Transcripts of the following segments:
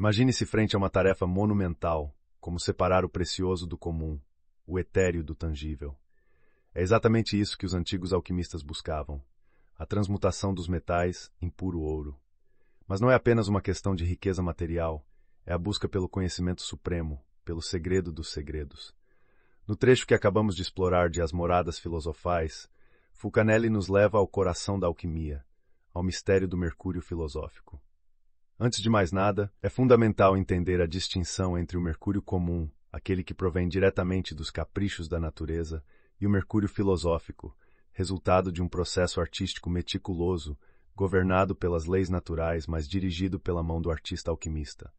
Imagine-se frente a uma tarefa monumental, como separar o precioso do comum, o etéreo do tangível. É exatamente isso que os antigos alquimistas buscavam: a transmutação dos metais em puro ouro. Mas não é apenas uma questão de riqueza material, é a busca pelo conhecimento supremo, pelo segredo dos segredos. No trecho que acabamos de explorar de As Moradas Filosofais, Fulcanelli nos leva ao coração da alquimia, ao mistério do mercúrio filosófico. Antes de mais nada, é fundamental entender a distinção entre o mercúrio comum, aquele que provém diretamente dos caprichos da natureza, e o mercúrio filosófico, resultado de um processo artístico meticuloso, governado pelas leis naturais, mas dirigido pela mão do artista alquimista.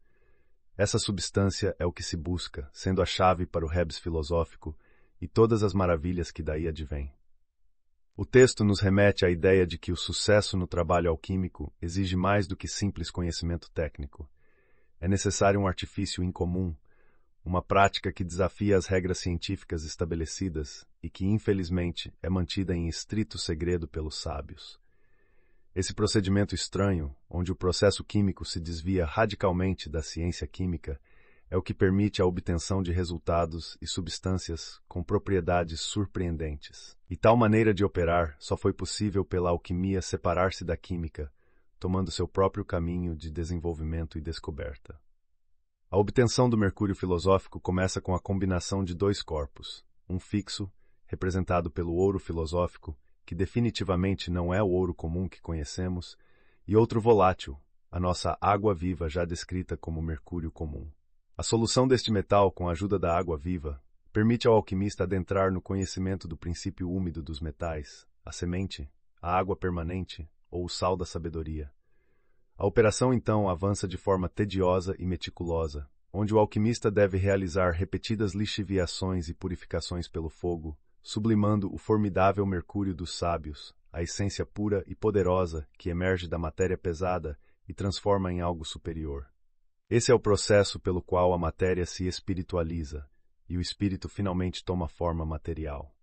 Essa substância é o que se busca, sendo a chave para o Rebs filosófico e todas as maravilhas que daí advêm. O texto nos remete à ideia de que o sucesso no trabalho alquímico exige mais do que simples conhecimento técnico. É necessário um artifício incomum, uma prática que desafia as regras científicas estabelecidas e que, infelizmente, é mantida em estrito segredo pelos sábios. Esse procedimento estranho, onde o processo químico se desvia radicalmente da ciência química, é o que permite a obtenção de resultados e substâncias com propriedades surpreendentes. E tal maneira de operar só foi possível pela alquimia separar-se da química, tomando seu próprio caminho de desenvolvimento e descoberta. A obtenção do mercúrio filosófico começa com a combinação de dois corpos, um fixo, representado pelo ouro filosófico, que definitivamente não é o ouro comum que conhecemos, e outro volátil, a nossa água viva já descrita como mercúrio comum. A solução deste metal com a ajuda da água viva permite ao alquimista adentrar no conhecimento do princípio úmido dos metais, a semente, a água permanente ou o sal da sabedoria. A operação então avança de forma tediosa e meticulosa, onde o alquimista deve realizar repetidas lixiviações e purificações pelo fogo, sublimando o formidável mercúrio dos sábios, a essência pura e poderosa que emerge da matéria pesada e transforma em algo superior. Esse é o processo pelo qual a matéria se espiritualiza e o espírito finalmente toma forma material.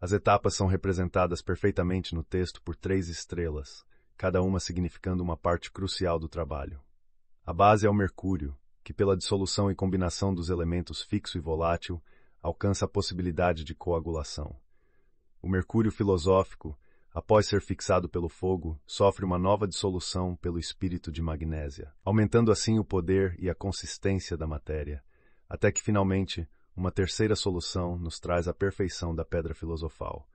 As etapas são representadas perfeitamente no texto por três estrelas, cada uma significando uma parte crucial do trabalho. A base é o mercúrio, que pela dissolução e combinação dos elementos fixo e volátil, alcança a possibilidade de coagulação. O mercúrio filosófico após ser fixado pelo fogo, sofre uma nova dissolução pelo espírito de magnésia, aumentando assim o poder e a consistência da matéria, até que finalmente uma terceira solução nos traz a perfeição da pedra filosofal,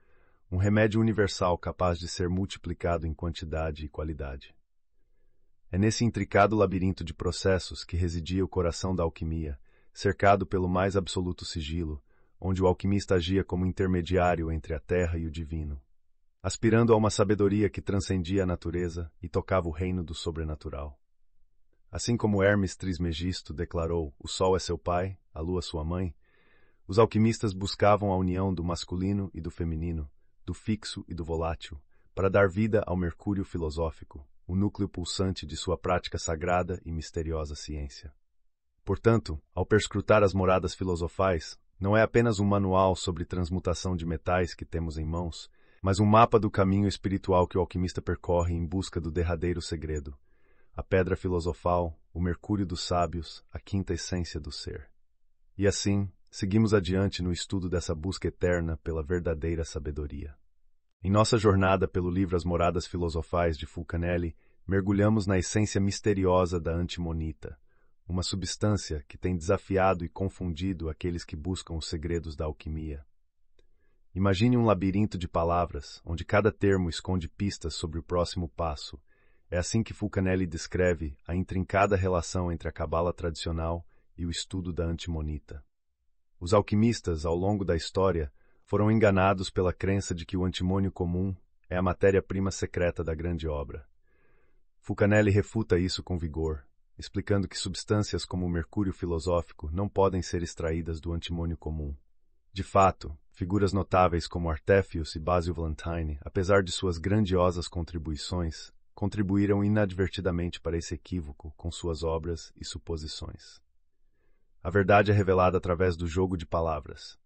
um remédio universal capaz de ser multiplicado em quantidade e qualidade. É nesse intricado labirinto de processos que residia o coração da alquimia, cercado pelo mais absoluto sigilo, onde o alquimista agia como intermediário entre a terra e o divino aspirando a uma sabedoria que transcendia a natureza e tocava o reino do sobrenatural. Assim como Hermes Trismegisto declarou: O sol é seu pai, a lua sua mãe, os alquimistas buscavam a união do masculino e do feminino, do fixo e do volátil, para dar vida ao mercúrio filosófico, o núcleo pulsante de sua prática sagrada e misteriosa ciência. Portanto, ao perscrutar as moradas filosofais, não é apenas um manual sobre transmutação de metais que temos em mãos, mas um mapa do caminho espiritual que o alquimista percorre em busca do derradeiro segredo. A pedra filosofal, o mercúrio dos sábios, a quinta essência do ser. E assim, seguimos adiante no estudo dessa busca eterna pela verdadeira sabedoria. Em nossa jornada pelo livro As Moradas Filosofais de Fulcanelli, mergulhamos na essência misteriosa da antimonita, uma substância que tem desafiado e confundido aqueles que buscam os segredos da alquimia. Imagine um labirinto de palavras, onde cada termo esconde pistas sobre o próximo passo. É assim que Fulcanelli descreve a intrincada relação entre a cabala tradicional e o estudo da antimonita. Os alquimistas, ao longo da história, foram enganados pela crença de que o antimônio comum é a matéria-prima secreta da grande obra. Fulcanelli refuta isso com vigor, explicando que substâncias como o mercúrio filosófico não podem ser extraídas do antimônio comum. De fato, figuras notáveis como Artéfios e Basil Valentine, apesar de suas grandiosas contribuições, contribuíram inadvertidamente para esse equívoco com suas obras e suposições. A verdade é revelada através do jogo de palavras.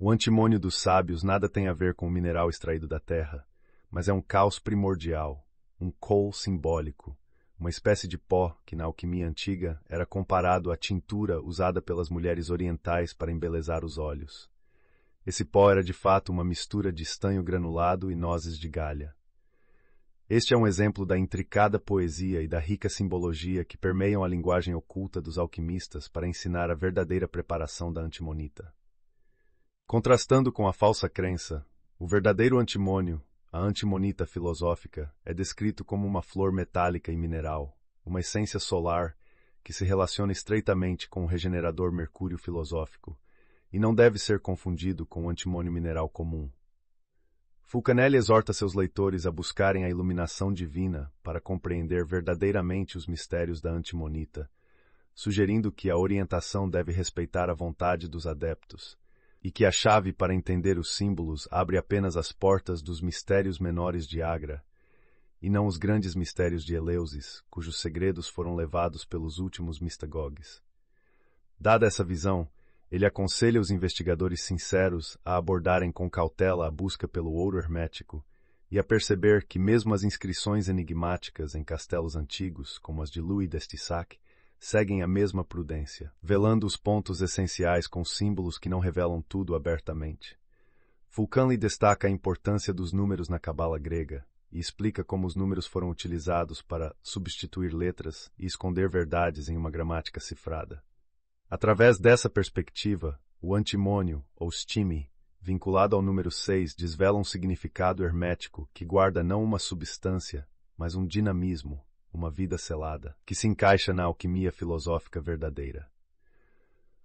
O antimônio dos sábios nada tem a ver com o mineral extraído da terra, mas é um caos primordial, um coal simbólico, uma espécie de pó que na alquimia antiga era comparado à tintura usada pelas mulheres orientais para embelezar os olhos. Esse pó era de fato uma mistura de estanho granulado e nozes de galha. Este é um exemplo da intricada poesia e da rica simbologia que permeiam a linguagem oculta dos alquimistas para ensinar a verdadeira preparação da antimonita. Contrastando com a falsa crença, o verdadeiro antimônio, a antimonita filosófica, é descrito como uma flor metálica e mineral, uma essência solar que se relaciona estreitamente com o regenerador mercúrio filosófico, e não deve ser confundido com o antimônio mineral comum. Fulcanelli exorta seus leitores a buscarem a iluminação divina para compreender verdadeiramente os mistérios da antimonita, sugerindo que a orientação deve respeitar a vontade dos adeptos e que a chave para entender os símbolos abre apenas as portas dos mistérios menores de Agra e não os grandes mistérios de Eleusis, cujos segredos foram levados pelos últimos mistagogues. Dada essa visão, ele aconselha os investigadores sinceros a abordarem com cautela a busca pelo ouro hermético e a perceber que mesmo as inscrições enigmáticas em castelos antigos, como as de Louis d'Estissac, seguem a mesma prudência, velando os pontos essenciais com símbolos que não revelam tudo abertamente. Vulcanli destaca a importância dos números na cabala grega e explica como os números foram utilizados para substituir letras e esconder verdades em uma gramática cifrada. Através dessa perspectiva, o antimônio, ou stime, vinculado ao número 6, desvela um significado hermético que guarda não uma substância, mas um dinamismo, uma vida selada, que se encaixa na alquimia filosófica verdadeira.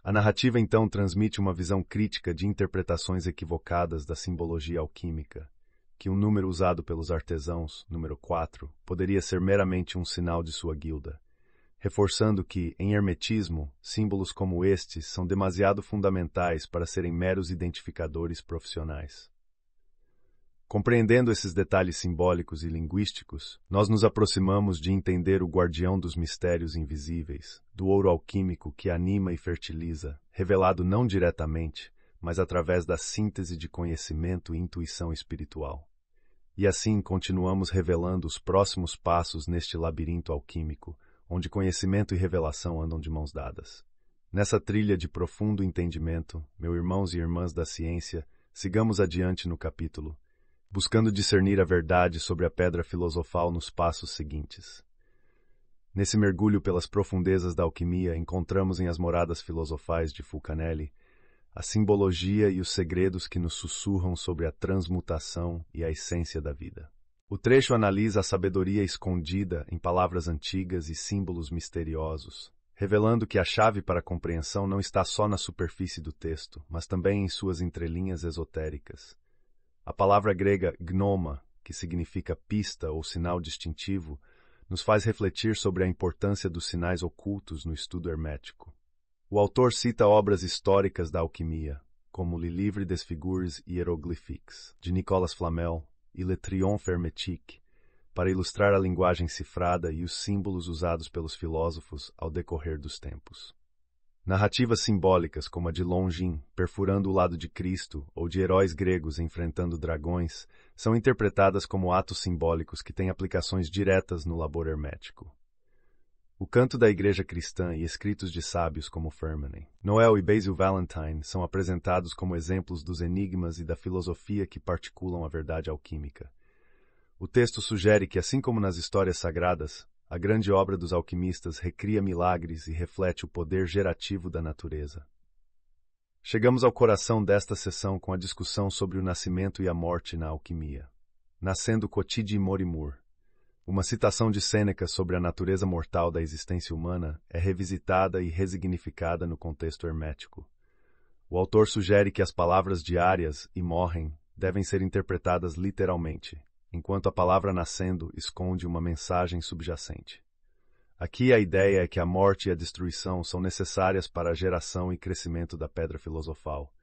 A narrativa então transmite uma visão crítica de interpretações equivocadas da simbologia alquímica, que um número usado pelos artesãos, número 4, poderia ser meramente um sinal de sua guilda, reforçando que, em hermetismo, símbolos como estes são demasiado fundamentais para serem meros identificadores profissionais. Compreendendo esses detalhes simbólicos e linguísticos, nós nos aproximamos de entender o guardião dos mistérios invisíveis, do ouro alquímico que anima e fertiliza, revelado não diretamente, mas através da síntese de conhecimento e intuição espiritual. E assim continuamos revelando os próximos passos neste labirinto alquímico, onde conhecimento e revelação andam de mãos dadas. Nessa trilha de profundo entendimento, meus irmãos e irmãs da ciência, sigamos adiante no capítulo, buscando discernir a verdade sobre a pedra filosofal nos passos seguintes. Nesse mergulho pelas profundezas da alquimia, encontramos em As Moradas Filosofais de Fulcanelli a simbologia e os segredos que nos sussurram sobre a transmutação e a essência da vida. O trecho analisa a sabedoria escondida em palavras antigas e símbolos misteriosos, revelando que a chave para a compreensão não está só na superfície do texto, mas também em suas entrelinhas esotéricas. A palavra grega gnoma, que significa pista ou sinal distintivo, nos faz refletir sobre a importância dos sinais ocultos no estudo hermético. O autor cita obras históricas da alquimia, como Le Livre des Figures *Hieroglyphics* de Nicolas Flamel, e Le Triomphe Hermétique, para ilustrar a linguagem cifrada e os símbolos usados pelos filósofos ao decorrer dos tempos. Narrativas simbólicas como a de Longin perfurando o lado de Cristo ou de heróis gregos enfrentando dragões são interpretadas como atos simbólicos que têm aplicações diretas no labor hermético. O canto da igreja cristã e escritos de sábios como Fermanen, Noel e Basil Valentine são apresentados como exemplos dos enigmas e da filosofia que particulam a verdade alquímica. O texto sugere que, assim como nas histórias sagradas, a grande obra dos alquimistas recria milagres e reflete o poder gerativo da natureza. Chegamos ao coração desta sessão com a discussão sobre o nascimento e a morte na alquimia. Nascendo Cotide Morimur, uma citação de Sêneca sobre a natureza mortal da existência humana é revisitada e resignificada no contexto hermético. O autor sugere que as palavras diárias e morrem devem ser interpretadas literalmente, enquanto a palavra nascendo esconde uma mensagem subjacente. Aqui a ideia é que a morte e a destruição são necessárias para a geração e crescimento da pedra filosofal,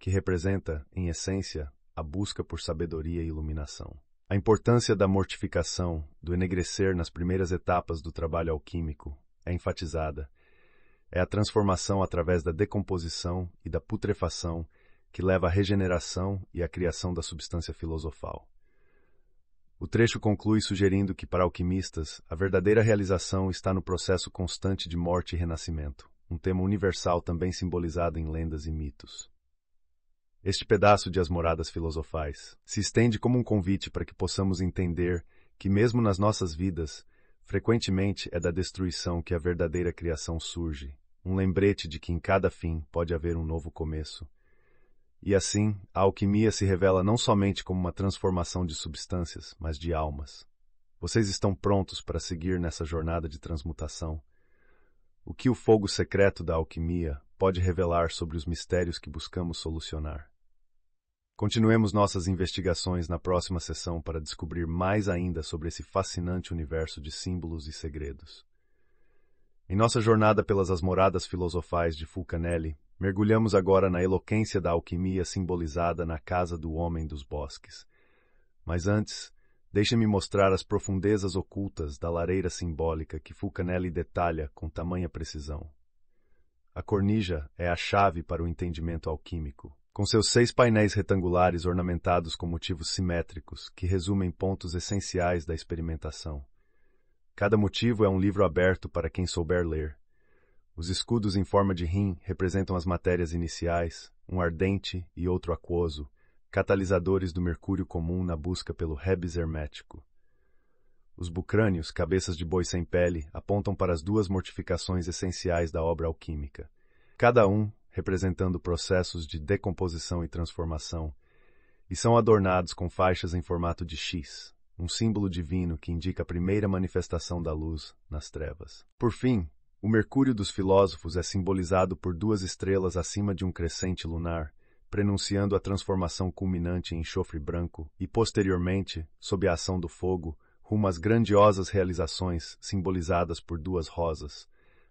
que representa, em essência, a busca por sabedoria e iluminação. A importância da mortificação, do enegrecer nas primeiras etapas do trabalho alquímico, é enfatizada. É a transformação através da decomposição e da putrefação que leva à regeneração e à criação da substância filosofal. O trecho conclui sugerindo que, para alquimistas, a verdadeira realização está no processo constante de morte e renascimento, um tema universal também simbolizado em lendas e mitos. Este pedaço de As Moradas Filosofais se estende como um convite para que possamos entender que, mesmo nas nossas vidas, frequentemente é da destruição que a verdadeira criação surge, um lembrete de que em cada fim pode haver um novo começo. E assim, a alquimia se revela não somente como uma transformação de substâncias, mas de almas. Vocês estão prontos para seguir nessa jornada de transmutação? O que o fogo secreto da alquimia pode revelar sobre os mistérios que buscamos solucionar. Continuemos nossas investigações na próxima sessão para descobrir mais ainda sobre esse fascinante universo de símbolos e segredos. Em nossa jornada pelas as moradas filosofais de Fulcanelli, mergulhamos agora na eloquência da alquimia simbolizada na casa do homem dos bosques. Mas antes, deixe-me mostrar as profundezas ocultas da lareira simbólica que Fulcanelli detalha com tamanha precisão. A cornija é a chave para o entendimento alquímico. Com seus seis painéis retangulares ornamentados com motivos simétricos, que resumem pontos essenciais da experimentação. Cada motivo é um livro aberto para quem souber ler. Os escudos em forma de rim representam as matérias iniciais, um ardente e outro aquoso, catalisadores do mercúrio comum na busca pelo Rebs hermético. Os bucrânios, cabeças de boi sem pele, apontam para as duas mortificações essenciais da obra alquímica. Cada um, representando processos de decomposição e transformação, e são adornados com faixas em formato de X, um símbolo divino que indica a primeira manifestação da luz nas trevas. Por fim, o Mercúrio dos filósofos é simbolizado por duas estrelas acima de um crescente lunar, prenunciando a transformação culminante em enxofre branco e, posteriormente, sob a ação do fogo, rumo às grandiosas realizações simbolizadas por duas rosas,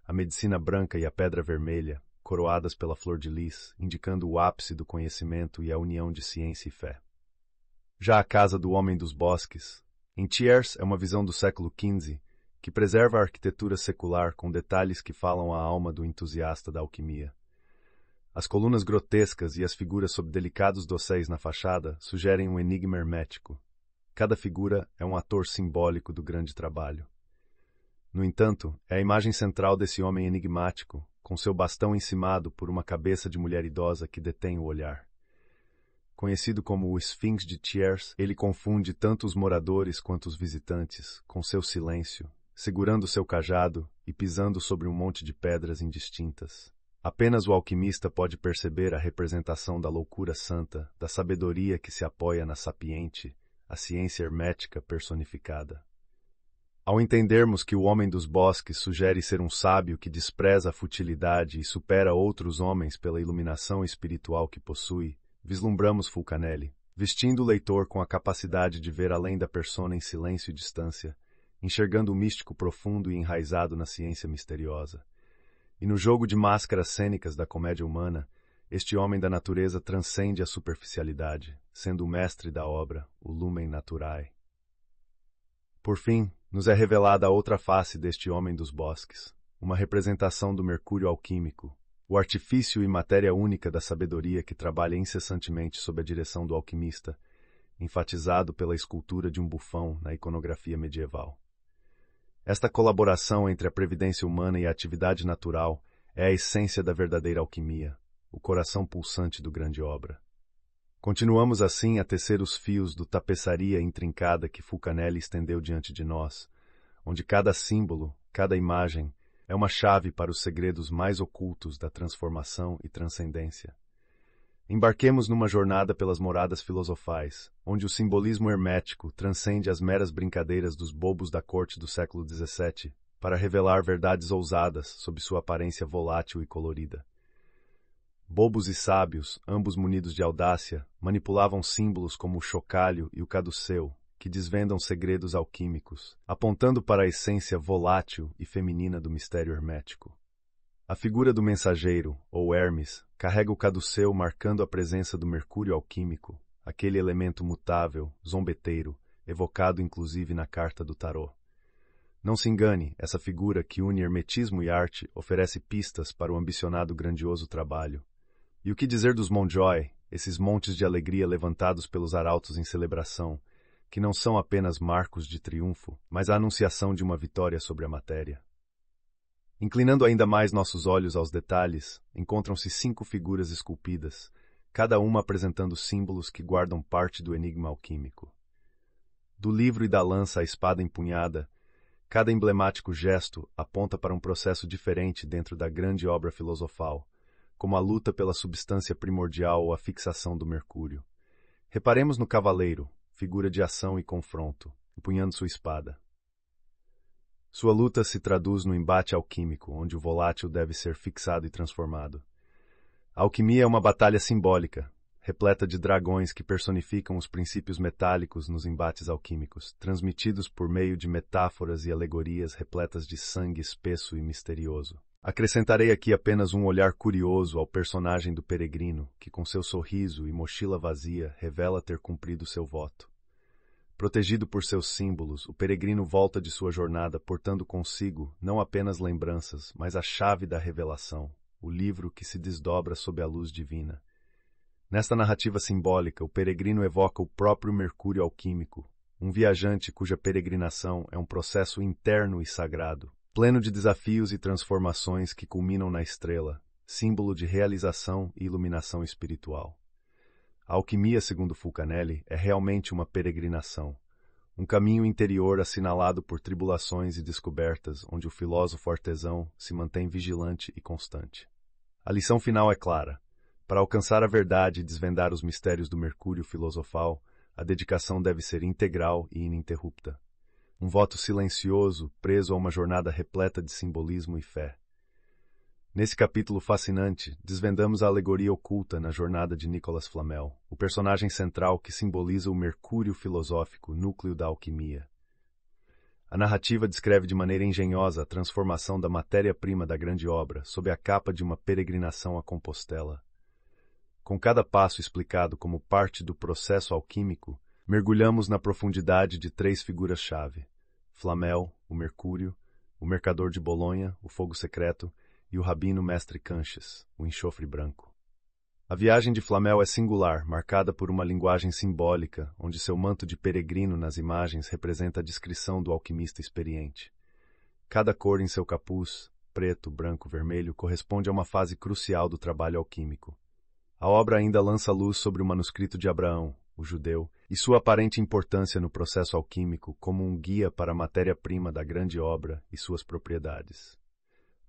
a medicina branca e a pedra vermelha, coroadas pela flor de lis, indicando o ápice do conhecimento e a união de ciência e fé. Já a Casa do Homem dos Bosques, em Thiers, é uma visão do século XV que preserva a arquitetura secular com detalhes que falam à alma do entusiasta da alquimia. As colunas grotescas e as figuras sob delicados dosséis na fachada sugerem um enigma hermético, Cada figura é um ator simbólico do grande trabalho. No entanto, é a imagem central desse homem enigmático, com seu bastão encimado por uma cabeça de mulher idosa que detém o olhar. Conhecido como o Sphinx de Thiers, ele confunde tanto os moradores quanto os visitantes, com seu silêncio, segurando seu cajado e pisando sobre um monte de pedras indistintas. Apenas o alquimista pode perceber a representação da loucura santa, da sabedoria que se apoia na sapiente, a ciência hermética personificada. Ao entendermos que o homem dos bosques sugere ser um sábio que despreza a futilidade e supera outros homens pela iluminação espiritual que possui, vislumbramos Fulcanelli, vestindo o leitor com a capacidade de ver além da persona em silêncio e distância, enxergando o místico profundo e enraizado na ciência misteriosa. E no jogo de máscaras cênicas da comédia humana, este homem da natureza transcende a superficialidade, sendo o mestre da obra, o lumen naturae. Por fim, nos é revelada a outra face deste homem dos bosques, uma representação do mercúrio alquímico, o artifício e matéria única da sabedoria que trabalha incessantemente sob a direção do alquimista, enfatizado pela escultura de um bufão na iconografia medieval. Esta colaboração entre a previdência humana e a atividade natural é a essência da verdadeira alquimia, o coração pulsante do grande obra. Continuamos assim a tecer os fios do tapeçaria intrincada que Fulcanelli estendeu diante de nós, onde cada símbolo, cada imagem, é uma chave para os segredos mais ocultos da transformação e transcendência. Embarquemos numa jornada pelas moradas filosofais, onde o simbolismo hermético transcende as meras brincadeiras dos bobos da corte do século XVII para revelar verdades ousadas sob sua aparência volátil e colorida. Bobos e sábios, ambos munidos de audácia, manipulavam símbolos como o chocalho e o caduceu, que desvendam segredos alquímicos, apontando para a essência volátil e feminina do mistério hermético. A figura do mensageiro, ou Hermes, carrega o caduceu marcando a presença do mercúrio alquímico, aquele elemento mutável, zombeteiro, evocado inclusive na carta do tarô. Não se engane, essa figura que une hermetismo e arte oferece pistas para o ambicionado grandioso trabalho. E o que dizer dos Montjoy, esses montes de alegria levantados pelos arautos em celebração, que não são apenas marcos de triunfo, mas a anunciação de uma vitória sobre a matéria. Inclinando ainda mais nossos olhos aos detalhes, encontram-se cinco figuras esculpidas, cada uma apresentando símbolos que guardam parte do enigma alquímico. Do livro e da lança à espada empunhada, cada emblemático gesto aponta para um processo diferente dentro da grande obra filosofal, como a luta pela substância primordial ou a fixação do mercúrio. Reparemos no cavaleiro, figura de ação e confronto, empunhando sua espada. Sua luta se traduz no embate alquímico, onde o volátil deve ser fixado e transformado. A alquimia é uma batalha simbólica, repleta de dragões que personificam os princípios metálicos nos embates alquímicos, transmitidos por meio de metáforas e alegorias repletas de sangue espesso e misterioso. Acrescentarei aqui apenas um olhar curioso ao personagem do peregrino, que com seu sorriso e mochila vazia revela ter cumprido seu voto. Protegido por seus símbolos, o peregrino volta de sua jornada portando consigo não apenas lembranças, mas a chave da revelação, o livro que se desdobra sob a luz divina. Nesta narrativa simbólica, o peregrino evoca o próprio Mercúrio alquímico, um viajante cuja peregrinação é um processo interno e sagrado, pleno de desafios e transformações que culminam na estrela, símbolo de realização e iluminação espiritual. A alquimia, segundo Fulcanelli, é realmente uma peregrinação, um caminho interior assinalado por tribulações e descobertas, onde o filósofo artesão se mantém vigilante e constante. A lição final é clara. Para alcançar a verdade e desvendar os mistérios do mercúrio filosofal, a dedicação deve ser integral e ininterrupta. Um voto silencioso, preso a uma jornada repleta de simbolismo e fé. Nesse capítulo fascinante, desvendamos a alegoria oculta na jornada de Nicolas Flamel, o personagem central que simboliza o mercúrio filosófico, núcleo da alquimia. A narrativa descreve de maneira engenhosa a transformação da matéria-prima da grande obra sob a capa de uma peregrinação a Compostela. Com cada passo explicado como parte do processo alquímico, Mergulhamos na profundidade de três figuras-chave: Flamel, o Mercúrio, o Mercador de Bolonha, o Fogo Secreto e o Rabino Mestre Canches, o Enxofre Branco. A viagem de Flamel é singular, marcada por uma linguagem simbólica, onde seu manto de peregrino nas imagens representa a descrição do alquimista experiente. Cada cor em seu capuz, preto, branco, vermelho, corresponde a uma fase crucial do trabalho alquímico. A obra ainda lança luz sobre o manuscrito de Abraão, o judeu, e sua aparente importância no processo alquímico como um guia para a matéria-prima da grande obra e suas propriedades.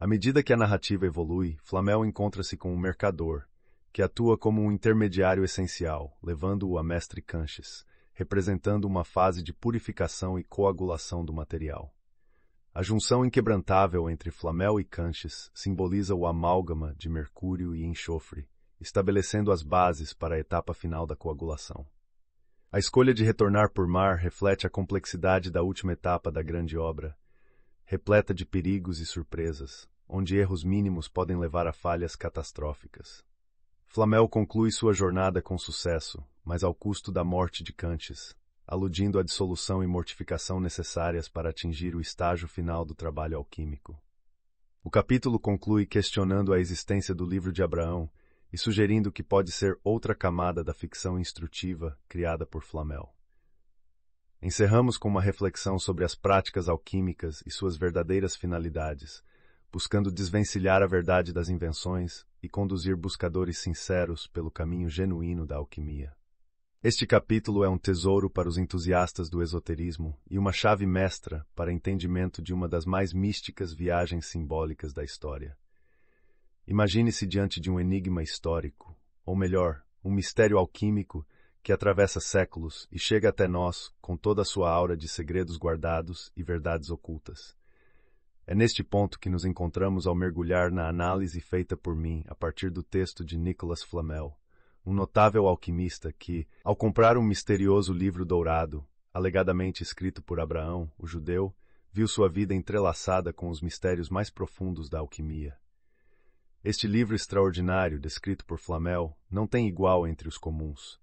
À medida que a narrativa evolui, Flamel encontra-se com um mercador, que atua como um intermediário essencial, levando-o a Mestre Canches, representando uma fase de purificação e coagulação do material. A junção inquebrantável entre Flamel e Canches simboliza o amálgama de mercúrio e enxofre, estabelecendo as bases para a etapa final da coagulação. A escolha de retornar por mar reflete a complexidade da última etapa da grande obra, repleta de perigos e surpresas, onde erros mínimos podem levar a falhas catastróficas. Flamel conclui sua jornada com sucesso, mas ao custo da morte de Cantes, aludindo à dissolução e mortificação necessárias para atingir o estágio final do trabalho alquímico. O capítulo conclui questionando a existência do livro de Abraão e sugerindo que pode ser outra camada da ficção instrutiva criada por Flamel. Encerramos com uma reflexão sobre as práticas alquímicas e suas verdadeiras finalidades, buscando desvencilhar a verdade das invenções e conduzir buscadores sinceros pelo caminho genuíno da alquimia. Este capítulo é um tesouro para os entusiastas do esoterismo e uma chave mestra para entendimento de uma das mais místicas viagens simbólicas da história. Imagine-se diante de um enigma histórico, ou melhor, um mistério alquímico que atravessa séculos e chega até nós com toda a sua aura de segredos guardados e verdades ocultas. É neste ponto que nos encontramos ao mergulhar na análise feita por mim a partir do texto de Nicolas Flamel, um notável alquimista que, ao comprar um misterioso livro dourado, alegadamente escrito por Abraão, o judeu, viu sua vida entrelaçada com os mistérios mais profundos da alquimia. Este livro extraordinário, descrito por Flamel, não tem igual entre os comuns.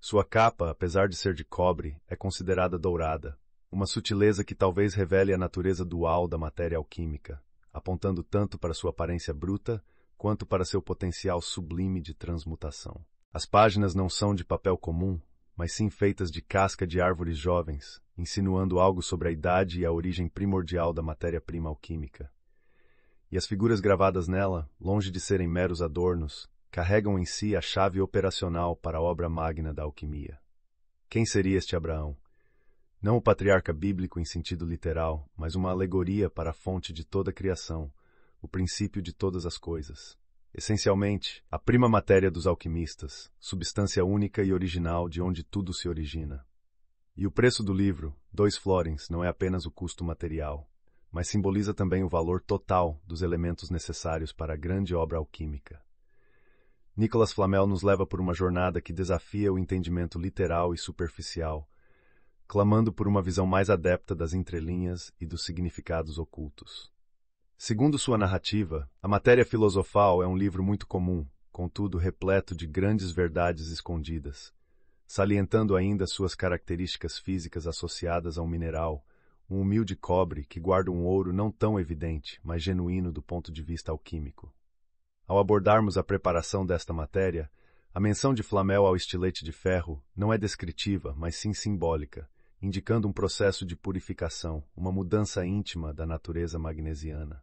Sua capa, apesar de ser de cobre, é considerada dourada, uma sutileza que talvez revele a natureza dual da matéria alquímica, apontando tanto para sua aparência bruta quanto para seu potencial sublime de transmutação. As páginas não são de papel comum, mas sim feitas de casca de árvores jovens, insinuando algo sobre a idade e a origem primordial da matéria-prima alquímica e as figuras gravadas nela, longe de serem meros adornos, carregam em si a chave operacional para a obra magna da alquimia. Quem seria este Abraão? Não o patriarca bíblico em sentido literal, mas uma alegoria para a fonte de toda a criação, o princípio de todas as coisas. Essencialmente, a prima matéria dos alquimistas, substância única e original de onde tudo se origina. E o preço do livro, dois florins, não é apenas o custo material, mas simboliza também o valor total dos elementos necessários para a grande obra alquímica. Nicolas Flamel nos leva por uma jornada que desafia o entendimento literal e superficial, clamando por uma visão mais adepta das entrelinhas e dos significados ocultos. Segundo sua narrativa, a matéria filosofal é um livro muito comum, contudo repleto de grandes verdades escondidas, salientando ainda suas características físicas associadas ao mineral, um humilde cobre que guarda um ouro não tão evidente, mas genuíno do ponto de vista alquímico. Ao abordarmos a preparação desta matéria, a menção de Flamel ao estilete de ferro não é descritiva, mas sim simbólica, indicando um processo de purificação, uma mudança íntima da natureza magnesiana.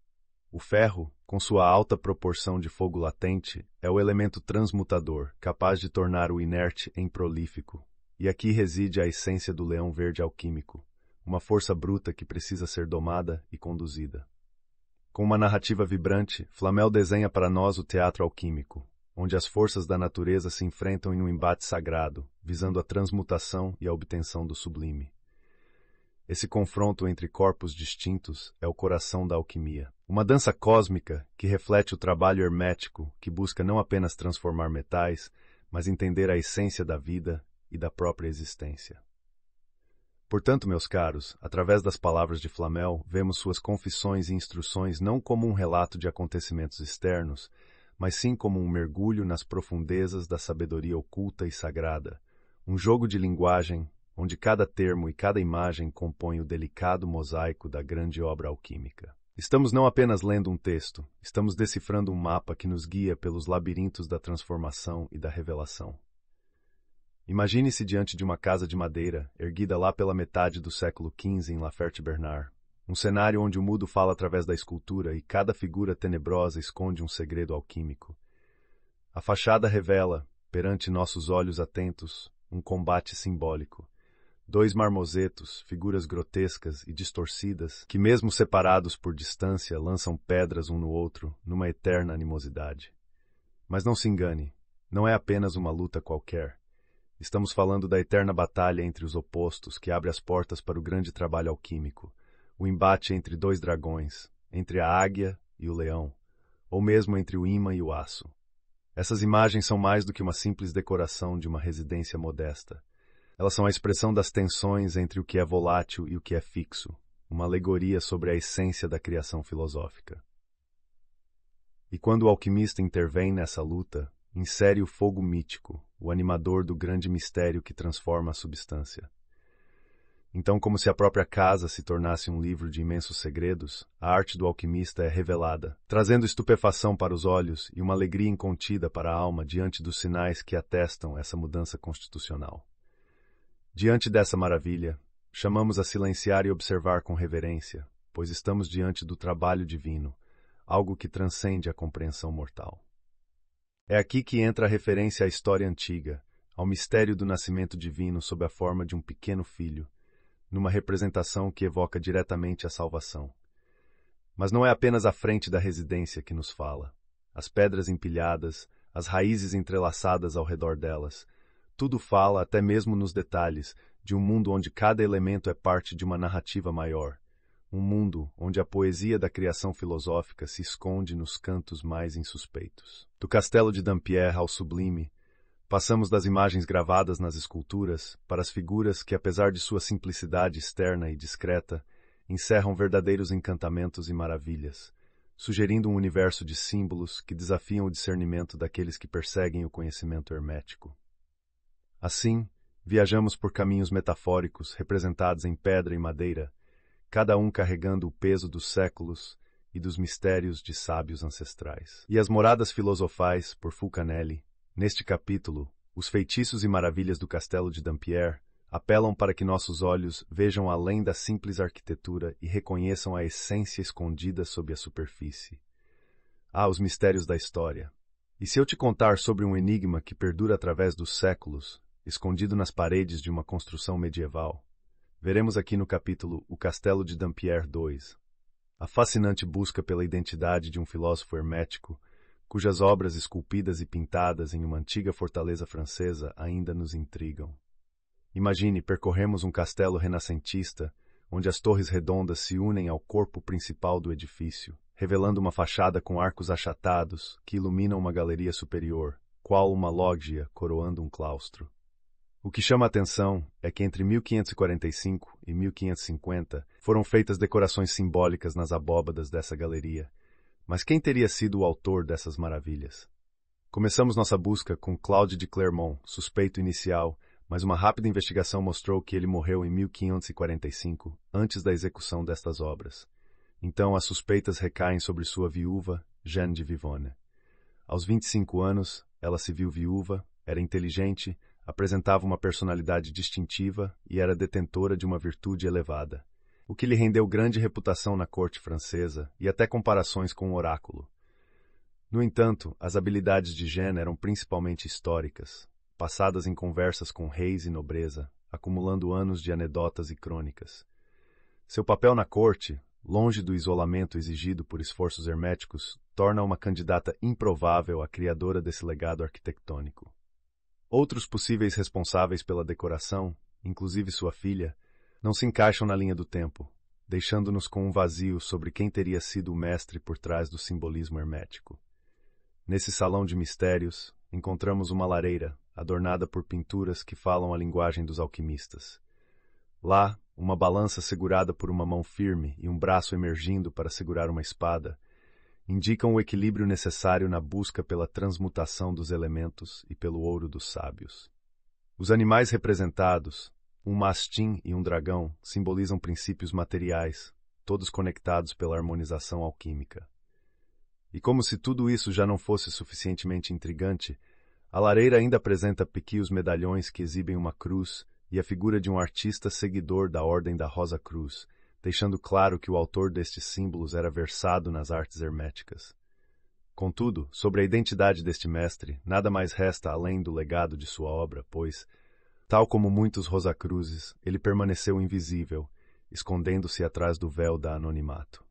O ferro, com sua alta proporção de fogo latente, é o elemento transmutador, capaz de tornar o inerte em prolífico. E aqui reside a essência do leão verde alquímico, uma força bruta que precisa ser domada e conduzida. Com uma narrativa vibrante, Flamel desenha para nós o teatro alquímico, onde as forças da natureza se enfrentam em um embate sagrado, visando a transmutação e a obtenção do sublime. Esse confronto entre corpos distintos é o coração da alquimia. Uma dança cósmica que reflete o trabalho hermético que busca não apenas transformar metais, mas entender a essência da vida e da própria existência. Portanto, meus caros, através das palavras de Flamel, vemos suas confissões e instruções não como um relato de acontecimentos externos, mas sim como um mergulho nas profundezas da sabedoria oculta e sagrada, um jogo de linguagem onde cada termo e cada imagem compõe o delicado mosaico da grande obra alquímica. Estamos não apenas lendo um texto, estamos decifrando um mapa que nos guia pelos labirintos da transformação e da revelação. Imagine-se diante de uma casa de madeira, erguida lá pela metade do século XV em Laferte-Bernard. Um cenário onde o mudo fala através da escultura e cada figura tenebrosa esconde um segredo alquímico. A fachada revela, perante nossos olhos atentos, um combate simbólico. Dois marmosetos, figuras grotescas e distorcidas, que mesmo separados por distância lançam pedras um no outro, numa eterna animosidade. Mas não se engane, não é apenas uma luta qualquer. Estamos falando da eterna batalha entre os opostos que abre as portas para o grande trabalho alquímico, o embate entre dois dragões, entre a águia e o leão, ou mesmo entre o imã e o aço. Essas imagens são mais do que uma simples decoração de uma residência modesta. Elas são a expressão das tensões entre o que é volátil e o que é fixo, uma alegoria sobre a essência da criação filosófica. E quando o alquimista intervém nessa luta, insere o fogo mítico, o animador do grande mistério que transforma a substância. Então, como se a própria casa se tornasse um livro de imensos segredos, a arte do alquimista é revelada, trazendo estupefação para os olhos e uma alegria incontida para a alma diante dos sinais que atestam essa mudança constitucional. Diante dessa maravilha, chamamos a silenciar e observar com reverência, pois estamos diante do trabalho divino, algo que transcende a compreensão mortal. É aqui que entra a referência à história antiga, ao mistério do nascimento divino sob a forma de um pequeno filho, numa representação que evoca diretamente a salvação. Mas não é apenas a frente da residência que nos fala. As pedras empilhadas, as raízes entrelaçadas ao redor delas, tudo fala, até mesmo nos detalhes, de um mundo onde cada elemento é parte de uma narrativa maior um mundo onde a poesia da criação filosófica se esconde nos cantos mais insuspeitos. Do castelo de Dampierre ao sublime, passamos das imagens gravadas nas esculturas para as figuras que, apesar de sua simplicidade externa e discreta, encerram verdadeiros encantamentos e maravilhas, sugerindo um universo de símbolos que desafiam o discernimento daqueles que perseguem o conhecimento hermético. Assim, viajamos por caminhos metafóricos representados em pedra e madeira, cada um carregando o peso dos séculos e dos mistérios de sábios ancestrais. E as moradas filosofais, por Fulcanelli, neste capítulo, os feitiços e maravilhas do castelo de Dampierre apelam para que nossos olhos vejam além da simples arquitetura e reconheçam a essência escondida sob a superfície. Há ah, os mistérios da história. E se eu te contar sobre um enigma que perdura através dos séculos, escondido nas paredes de uma construção medieval, Veremos aqui no capítulo O Castelo de Dampierre II, a fascinante busca pela identidade de um filósofo hermético, cujas obras esculpidas e pintadas em uma antiga fortaleza francesa ainda nos intrigam. Imagine, percorremos um castelo renascentista, onde as torres redondas se unem ao corpo principal do edifício, revelando uma fachada com arcos achatados que iluminam uma galeria superior, qual uma loggia coroando um claustro. O que chama a atenção é que entre 1545 e 1550 foram feitas decorações simbólicas nas abóbadas dessa galeria. Mas quem teria sido o autor dessas maravilhas? Começamos nossa busca com Claude de Clermont, suspeito inicial, mas uma rápida investigação mostrou que ele morreu em 1545, antes da execução destas obras. Então as suspeitas recaem sobre sua viúva, Jeanne de Vivonne. Aos 25 anos, ela se viu viúva, era inteligente, apresentava uma personalidade distintiva e era detentora de uma virtude elevada, o que lhe rendeu grande reputação na corte francesa e até comparações com o oráculo. No entanto, as habilidades de Jeanne eram principalmente históricas, passadas em conversas com reis e nobreza, acumulando anos de anedotas e crônicas. Seu papel na corte, longe do isolamento exigido por esforços herméticos, torna uma candidata improvável à criadora desse legado arquitetônico. Outros possíveis responsáveis pela decoração, inclusive sua filha, não se encaixam na linha do tempo, deixando-nos com um vazio sobre quem teria sido o mestre por trás do simbolismo hermético. Nesse salão de mistérios, encontramos uma lareira adornada por pinturas que falam a linguagem dos alquimistas. Lá, uma balança segurada por uma mão firme e um braço emergindo para segurar uma espada indicam o equilíbrio necessário na busca pela transmutação dos elementos e pelo ouro dos sábios. Os animais representados, um mastim e um dragão, simbolizam princípios materiais, todos conectados pela harmonização alquímica. E como se tudo isso já não fosse suficientemente intrigante, a lareira ainda apresenta pequenos medalhões que exibem uma cruz e a figura de um artista seguidor da Ordem da Rosa Cruz, deixando claro que o autor destes símbolos era versado nas artes herméticas. Contudo, sobre a identidade deste mestre, nada mais resta além do legado de sua obra, pois, tal como muitos Rosacruzes, ele permaneceu invisível, escondendo-se atrás do véu da anonimato.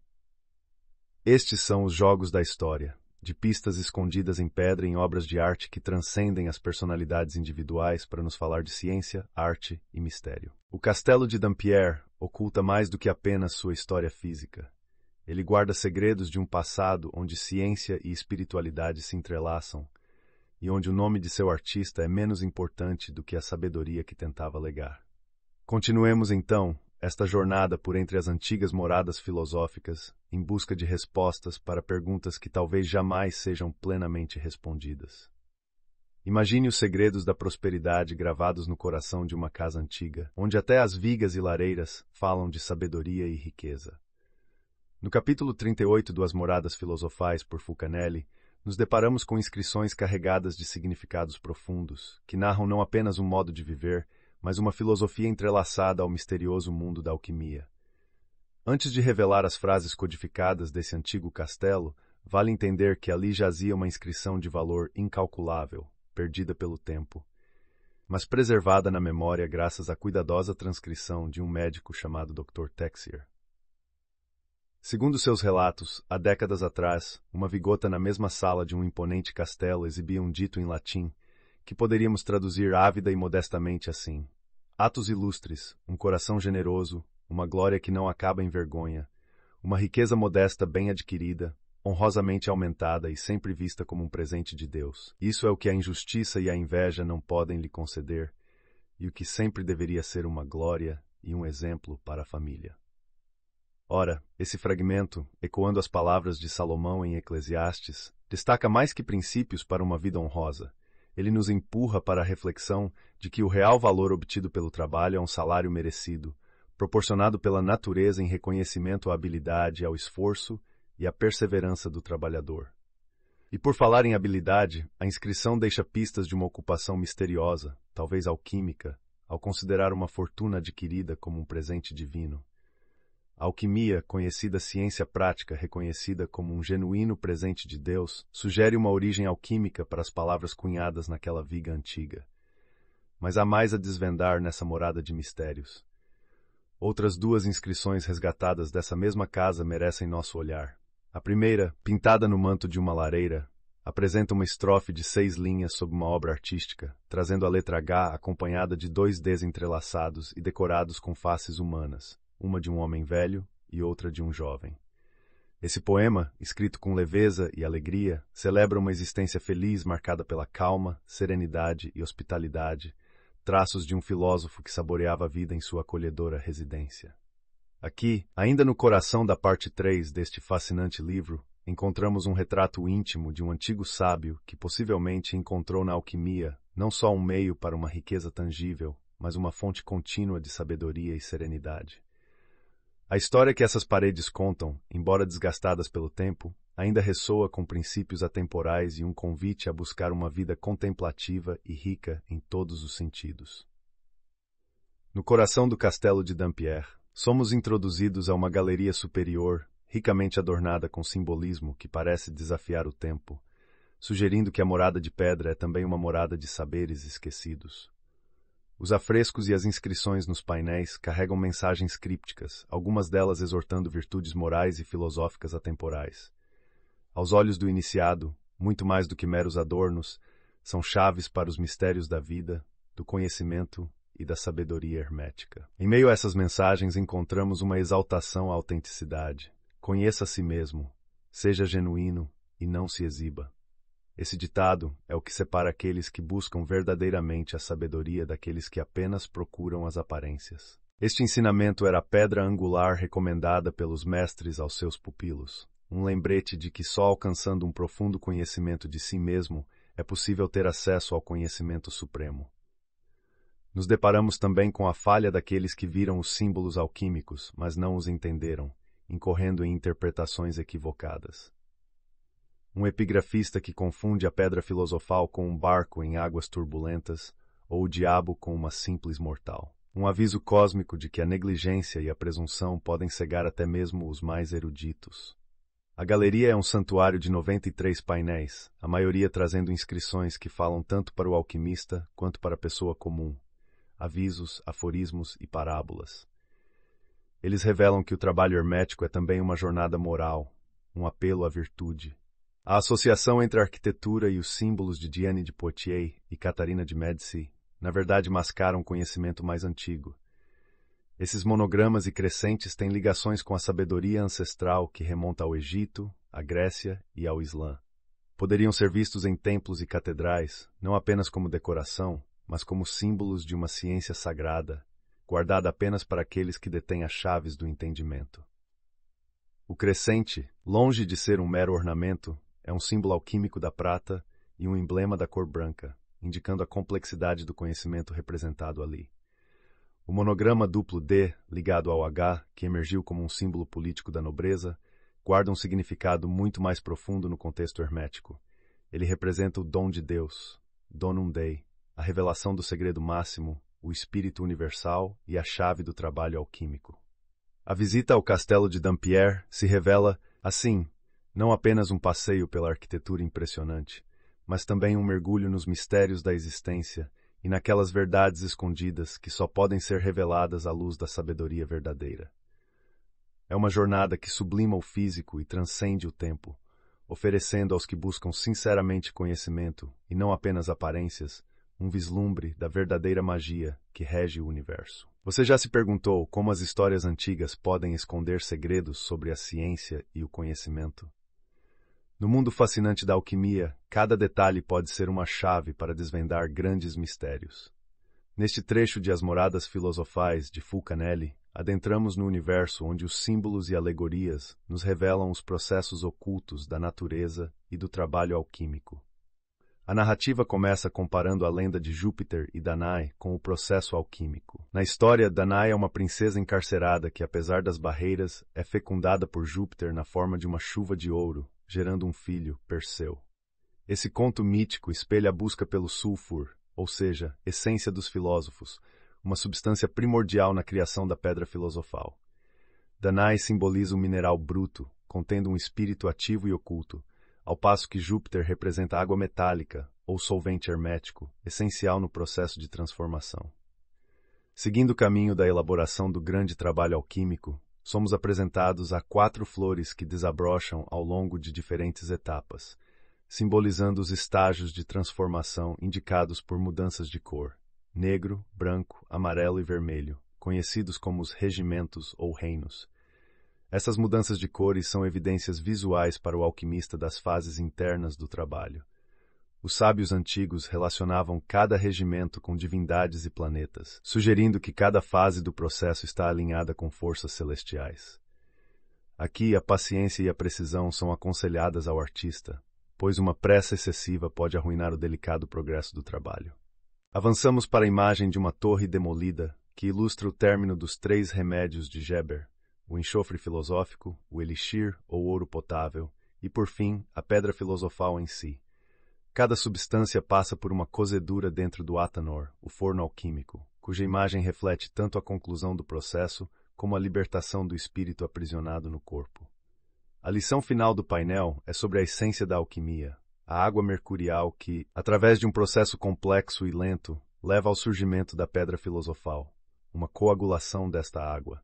Estes são os jogos da história, de pistas escondidas em pedra em obras de arte que transcendem as personalidades individuais para nos falar de ciência, arte e mistério. O Castelo de Dampierre, oculta mais do que apenas sua história física. Ele guarda segredos de um passado onde ciência e espiritualidade se entrelaçam e onde o nome de seu artista é menos importante do que a sabedoria que tentava legar. Continuemos então esta jornada por entre as antigas moradas filosóficas em busca de respostas para perguntas que talvez jamais sejam plenamente respondidas. Imagine os segredos da prosperidade gravados no coração de uma casa antiga, onde até as vigas e lareiras falam de sabedoria e riqueza. No capítulo 38 do As Moradas Filosofais por Fulcanelli, nos deparamos com inscrições carregadas de significados profundos, que narram não apenas um modo de viver, mas uma filosofia entrelaçada ao misterioso mundo da alquimia. Antes de revelar as frases codificadas desse antigo castelo, vale entender que ali jazia uma inscrição de valor incalculável, perdida pelo tempo, mas preservada na memória graças à cuidadosa transcrição de um médico chamado Dr. Texier. Segundo seus relatos, há décadas atrás, uma vigota na mesma sala de um imponente castelo exibia um dito em latim, que poderíamos traduzir ávida e modestamente assim: Atos ilustres, um coração generoso, uma glória que não acaba em vergonha, uma riqueza modesta bem adquirida, honrosamente aumentada e sempre vista como um presente de Deus. Isso é o que a injustiça e a inveja não podem lhe conceder, e o que sempre deveria ser uma glória e um exemplo para a família. Ora, esse fragmento, ecoando as palavras de Salomão em Eclesiastes, destaca mais que princípios para uma vida honrosa. Ele nos empurra para a reflexão de que o real valor obtido pelo trabalho é um salário merecido, proporcionado pela natureza em reconhecimento à habilidade, ao esforço e a perseverança do trabalhador. E por falar em habilidade, a inscrição deixa pistas de uma ocupação misteriosa, talvez alquímica, ao considerar uma fortuna adquirida como um presente divino. A alquimia, conhecida ciência prática reconhecida como um genuíno presente de Deus, sugere uma origem alquímica para as palavras cunhadas naquela viga antiga. Mas há mais a desvendar nessa morada de mistérios. Outras duas inscrições resgatadas dessa mesma casa merecem nosso olhar. A primeira, pintada no manto de uma lareira, apresenta uma estrofe de seis linhas sob uma obra artística, trazendo a letra H acompanhada de dois Ds entrelaçados e decorados com faces humanas, uma de um homem velho e outra de um jovem. Esse poema, escrito com leveza e alegria, celebra uma existência feliz marcada pela calma, serenidade e hospitalidade, traços de um filósofo que saboreava a vida em sua acolhedora residência. Aqui, ainda no coração da parte 3 deste fascinante livro, encontramos um retrato íntimo de um antigo sábio que possivelmente encontrou na alquimia não só um meio para uma riqueza tangível, mas uma fonte contínua de sabedoria e serenidade. A história que essas paredes contam, embora desgastadas pelo tempo, ainda ressoa com princípios atemporais e um convite a buscar uma vida contemplativa e rica em todos os sentidos. No coração do castelo de Dampierre, Somos introduzidos a uma galeria superior, ricamente adornada com simbolismo que parece desafiar o tempo, sugerindo que a morada de pedra é também uma morada de saberes esquecidos. Os afrescos e as inscrições nos painéis carregam mensagens crípticas, algumas delas exortando virtudes morais e filosóficas atemporais. Aos olhos do iniciado, muito mais do que meros adornos, são chaves para os mistérios da vida, do conhecimento e da sabedoria hermética. Em meio a essas mensagens encontramos uma exaltação à autenticidade. Conheça a si mesmo, seja genuíno e não se exiba. Esse ditado é o que separa aqueles que buscam verdadeiramente a sabedoria daqueles que apenas procuram as aparências. Este ensinamento era a pedra angular recomendada pelos mestres aos seus pupilos, um lembrete de que só alcançando um profundo conhecimento de si mesmo é possível ter acesso ao conhecimento supremo. Nos deparamos também com a falha daqueles que viram os símbolos alquímicos, mas não os entenderam, incorrendo em interpretações equivocadas. Um epigrafista que confunde a pedra filosofal com um barco em águas turbulentas, ou o diabo com uma simples mortal. Um aviso cósmico de que a negligência e a presunção podem cegar até mesmo os mais eruditos. A galeria é um santuário de 93 painéis, a maioria trazendo inscrições que falam tanto para o alquimista quanto para a pessoa comum, avisos, aforismos e parábolas. Eles revelam que o trabalho hermético é também uma jornada moral, um apelo à virtude. A associação entre a arquitetura e os símbolos de Diane de Poitiers e Catarina de Médici, na verdade, mascara um conhecimento mais antigo. Esses monogramas e crescentes têm ligações com a sabedoria ancestral que remonta ao Egito, à Grécia e ao Islã. Poderiam ser vistos em templos e catedrais, não apenas como decoração, mas como símbolos de uma ciência sagrada, guardada apenas para aqueles que detêm as chaves do entendimento. O crescente, longe de ser um mero ornamento, é um símbolo alquímico da prata e um emblema da cor branca, indicando a complexidade do conhecimento representado ali. O monograma duplo D, ligado ao H, que emergiu como um símbolo político da nobreza, guarda um significado muito mais profundo no contexto hermético. Ele representa o dom de Deus, Donum Dei, a revelação do segredo máximo, o espírito universal e a chave do trabalho alquímico. A visita ao castelo de Dampierre se revela, assim, não apenas um passeio pela arquitetura impressionante, mas também um mergulho nos mistérios da existência e naquelas verdades escondidas que só podem ser reveladas à luz da sabedoria verdadeira. É uma jornada que sublima o físico e transcende o tempo, oferecendo aos que buscam sinceramente conhecimento e não apenas aparências um vislumbre da verdadeira magia que rege o universo. Você já se perguntou como as histórias antigas podem esconder segredos sobre a ciência e o conhecimento? No mundo fascinante da alquimia, cada detalhe pode ser uma chave para desvendar grandes mistérios. Neste trecho de As Moradas Filosofais de Fulcanelli, adentramos no universo onde os símbolos e alegorias nos revelam os processos ocultos da natureza e do trabalho alquímico. A narrativa começa comparando a lenda de Júpiter e Danai com o processo alquímico. Na história, Danai é uma princesa encarcerada que, apesar das barreiras, é fecundada por Júpiter na forma de uma chuva de ouro, gerando um filho, Perseu. Esse conto mítico espelha a busca pelo sulfur, ou seja, essência dos filósofos, uma substância primordial na criação da pedra filosofal. Danai simboliza um mineral bruto, contendo um espírito ativo e oculto, ao passo que Júpiter representa água metálica, ou solvente hermético, essencial no processo de transformação. Seguindo o caminho da elaboração do grande trabalho alquímico, somos apresentados a quatro flores que desabrocham ao longo de diferentes etapas, simbolizando os estágios de transformação indicados por mudanças de cor: negro, branco, amarelo e vermelho, conhecidos como os regimentos ou reinos essas mudanças de cores são evidências visuais para o alquimista das fases internas do trabalho. Os sábios antigos relacionavam cada regimento com divindades e planetas, sugerindo que cada fase do processo está alinhada com forças celestiais. Aqui, a paciência e a precisão são aconselhadas ao artista, pois uma pressa excessiva pode arruinar o delicado progresso do trabalho. Avançamos para a imagem de uma torre demolida, que ilustra o término dos três remédios de Geber, o enxofre filosófico, o elixir ou ouro potável, e por fim, a pedra filosofal em si. Cada substância passa por uma cozedura dentro do Atanor, o forno alquímico, cuja imagem reflete tanto a conclusão do processo como a libertação do espírito aprisionado no corpo. A lição final do painel é sobre a essência da alquimia, a água mercurial que, através de um processo complexo e lento, leva ao surgimento da pedra filosofal, uma coagulação desta água.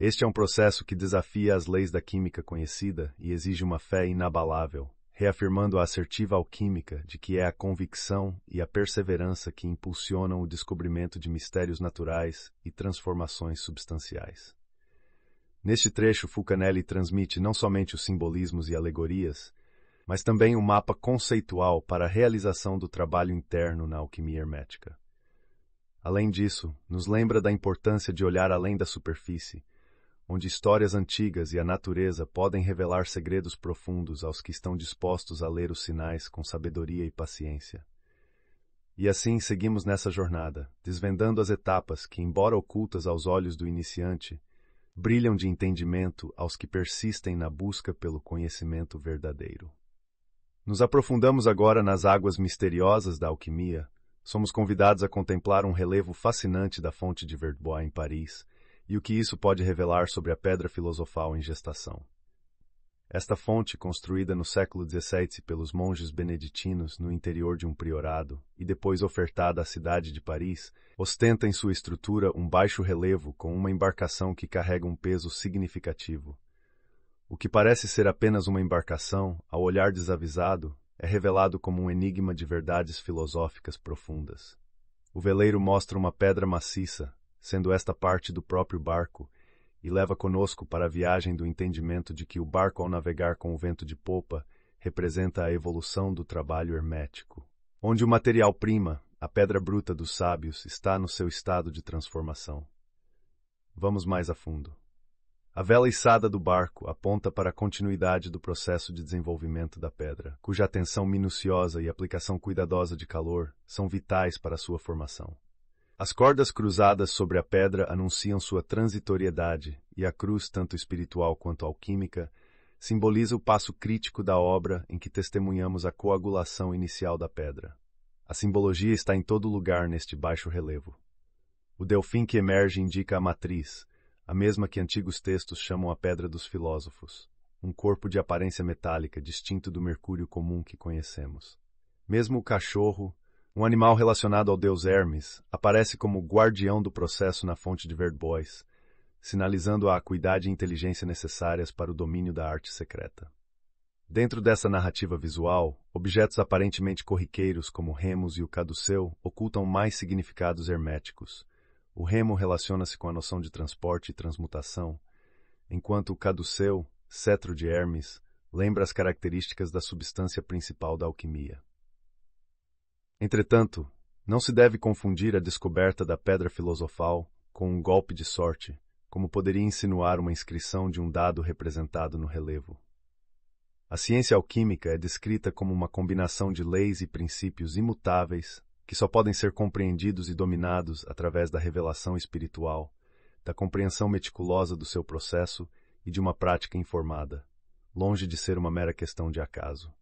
Este é um processo que desafia as leis da química conhecida e exige uma fé inabalável, reafirmando a assertiva alquímica de que é a convicção e a perseverança que impulsionam o descobrimento de mistérios naturais e transformações substanciais. Neste trecho, Fulcanelli transmite não somente os simbolismos e alegorias, mas também um mapa conceitual para a realização do trabalho interno na alquimia hermética. Além disso, nos lembra da importância de olhar além da superfície, onde histórias antigas e a natureza podem revelar segredos profundos aos que estão dispostos a ler os sinais com sabedoria e paciência. E assim seguimos nessa jornada, desvendando as etapas que, embora ocultas aos olhos do iniciante, brilham de entendimento aos que persistem na busca pelo conhecimento verdadeiro. Nos aprofundamos agora nas águas misteriosas da alquimia. Somos convidados a contemplar um relevo fascinante da fonte de Verbois em Paris, e o que isso pode revelar sobre a pedra filosofal em gestação. Esta fonte, construída no século XVII pelos monges beneditinos no interior de um priorado e depois ofertada à cidade de Paris, ostenta em sua estrutura um baixo relevo com uma embarcação que carrega um peso significativo. O que parece ser apenas uma embarcação, ao olhar desavisado, é revelado como um enigma de verdades filosóficas profundas. O veleiro mostra uma pedra maciça, sendo esta parte do próprio barco, e leva conosco para a viagem do entendimento de que o barco ao navegar com o vento de popa representa a evolução do trabalho hermético, onde o material-prima, a pedra bruta dos sábios, está no seu estado de transformação. Vamos mais a fundo. A vela içada do barco aponta para a continuidade do processo de desenvolvimento da pedra, cuja atenção minuciosa e aplicação cuidadosa de calor são vitais para sua formação. As cordas cruzadas sobre a pedra anunciam sua transitoriedade, e a cruz, tanto espiritual quanto alquímica, simboliza o passo crítico da obra em que testemunhamos a coagulação inicial da pedra. A simbologia está em todo lugar neste baixo relevo. O delfim que emerge indica a matriz, a mesma que antigos textos chamam a pedra dos filósofos, um corpo de aparência metálica distinto do mercúrio comum que conhecemos. Mesmo o cachorro, um animal relacionado ao deus Hermes aparece como guardião do processo na fonte de Verbois, sinalizando a acuidade e inteligência necessárias para o domínio da arte secreta. Dentro dessa narrativa visual, objetos aparentemente corriqueiros como remos e o caduceu ocultam mais significados herméticos. O remo relaciona-se com a noção de transporte e transmutação, enquanto o caduceu, cetro de Hermes, lembra as características da substância principal da alquimia. Entretanto, não se deve confundir a descoberta da pedra filosofal com um golpe de sorte, como poderia insinuar uma inscrição de um dado representado no relevo. A ciência alquímica é descrita como uma combinação de leis e princípios imutáveis que só podem ser compreendidos e dominados através da revelação espiritual, da compreensão meticulosa do seu processo e de uma prática informada, longe de ser uma mera questão de acaso.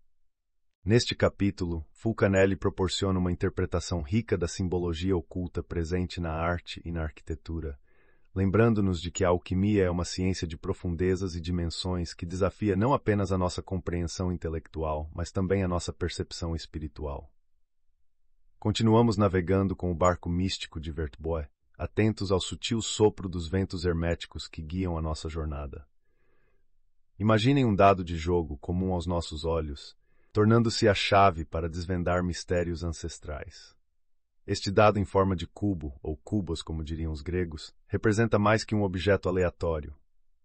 Neste capítulo, Fulcanelli proporciona uma interpretação rica da simbologia oculta presente na arte e na arquitetura, lembrando-nos de que a alquimia é uma ciência de profundezas e dimensões que desafia não apenas a nossa compreensão intelectual, mas também a nossa percepção espiritual. Continuamos navegando com o barco místico de Vertboe, atentos ao sutil sopro dos ventos herméticos que guiam a nossa jornada. Imaginem um dado de jogo comum aos nossos olhos, tornando-se a chave para desvendar mistérios ancestrais. Este dado em forma de cubo, ou cubos, como diriam os gregos, representa mais que um objeto aleatório.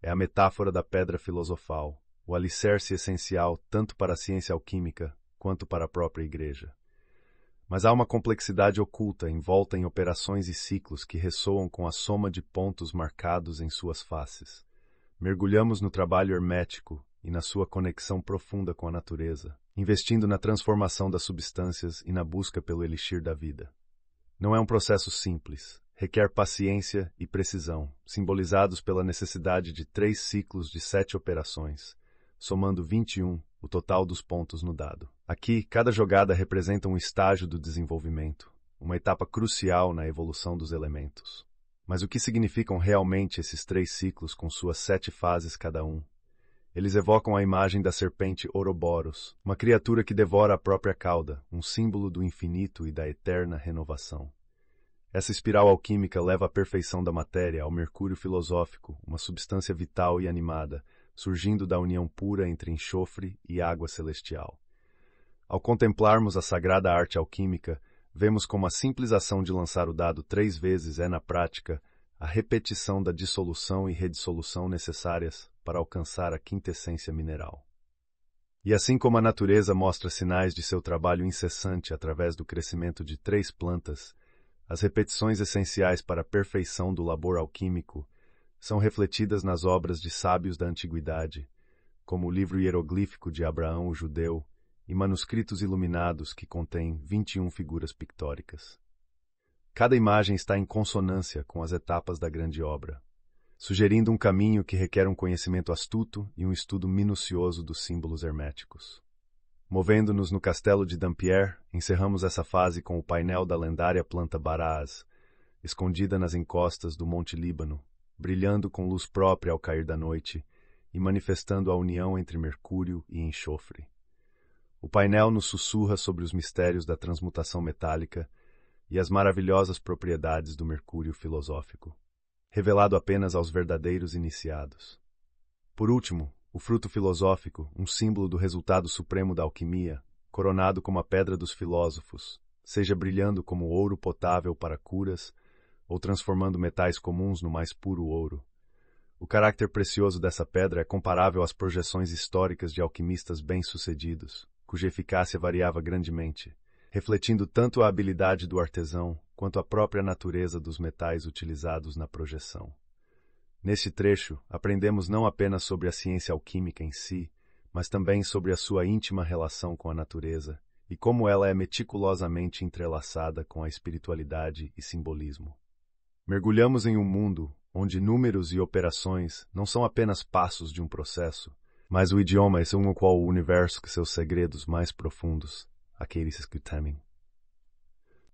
É a metáfora da pedra filosofal, o alicerce essencial tanto para a ciência alquímica quanto para a própria Igreja. Mas há uma complexidade oculta envolta em operações e ciclos que ressoam com a soma de pontos marcados em suas faces. Mergulhamos no trabalho hermético e na sua conexão profunda com a natureza, investindo na transformação das substâncias e na busca pelo elixir da vida. Não é um processo simples, requer paciência e precisão, simbolizados pela necessidade de três ciclos de sete operações, somando 21, o total dos pontos no dado. Aqui, cada jogada representa um estágio do desenvolvimento, uma etapa crucial na evolução dos elementos. Mas o que significam realmente esses três ciclos com suas sete fases cada um? Eles evocam a imagem da serpente Ouroboros, uma criatura que devora a própria cauda, um símbolo do infinito e da eterna renovação. Essa espiral alquímica leva a perfeição da matéria ao mercúrio filosófico, uma substância vital e animada, surgindo da união pura entre enxofre e água celestial. Ao contemplarmos a sagrada arte alquímica, vemos como a simples ação de lançar o dado três vezes é, na prática, a repetição da dissolução e redissolução necessárias para alcançar a quintessência mineral. E assim como a natureza mostra sinais de seu trabalho incessante através do crescimento de três plantas, as repetições essenciais para a perfeição do labor alquímico são refletidas nas obras de sábios da antiguidade, como o livro hieroglífico de Abraão o Judeu e manuscritos iluminados que contêm 21 figuras pictóricas. Cada imagem está em consonância com as etapas da grande obra sugerindo um caminho que requer um conhecimento astuto e um estudo minucioso dos símbolos herméticos. Movendo-nos no castelo de Dampierre, encerramos essa fase com o painel da lendária planta Baraz, escondida nas encostas do Monte Líbano, brilhando com luz própria ao cair da noite e manifestando a união entre mercúrio e enxofre. O painel nos sussurra sobre os mistérios da transmutação metálica e as maravilhosas propriedades do mercúrio filosófico revelado apenas aos verdadeiros iniciados. Por último, o fruto filosófico, um símbolo do resultado supremo da alquimia, coronado como a pedra dos filósofos, seja brilhando como ouro potável para curas, ou transformando metais comuns no mais puro ouro. O caráter precioso dessa pedra é comparável às projeções históricas de alquimistas bem-sucedidos, cuja eficácia variava grandemente refletindo tanto a habilidade do artesão quanto a própria natureza dos metais utilizados na projeção. Neste trecho, aprendemos não apenas sobre a ciência alquímica em si, mas também sobre a sua íntima relação com a natureza e como ela é meticulosamente entrelaçada com a espiritualidade e simbolismo. Mergulhamos em um mundo onde números e operações não são apenas passos de um processo, mas o idioma é um qual o universo que seus segredos mais profundos Okay, this is good timing.